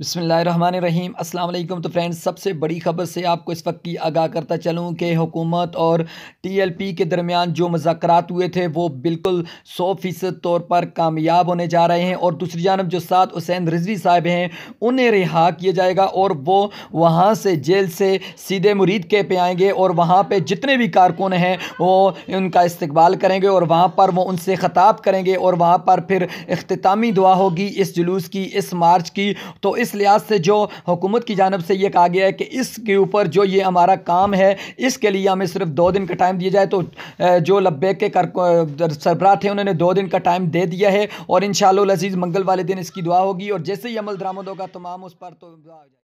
बसमीम अल्लाम तो फ्रेंड्स सबसे बड़ी खबर से आपको इस वक्त की आगाह करता चलूँ कि हुकूमत और टी एल पी के दरमियान जो मजाकर हुए थे वो बिल्कुल सौ फ़ीसद तौर पर कामयाब होने जा रहे हैं और दूसरी जानब जो सात हुसैन रिजवी साहब हैं उन्हें रिहा किया जाएगा और वो वहाँ से जेल से सीधे मुरीद के पे आएँगे और वहाँ पर जितने भी कारकुन हैं वो उनका इस्तबाल करेंगे और वहाँ पर वो उनसे ख़ताब करेंगे और वहाँ पर फिर अख्तामी दुआ होगी इस जुलूस की इस मार्च की तो इस लिहाज से जो हुकूमत की जानब से ये कहा गया है कि इसके ऊपर जो ये हमारा काम है इसके लिए हमें सिर्फ दो दिन का टाइम दिया जाए तो जो लब्बैक के सरबराह थे उन्होंने दो दिन का टाइम दे दिया है और इन शजीज़ मंगल वाले दिन इसकी दुआ होगी और जैसे ही अमल दरामद होगा तमाम उस पर तो